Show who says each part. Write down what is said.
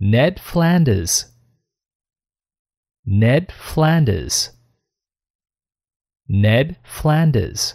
Speaker 1: Ned Flanders. Ned Flanders. Ned Flanders.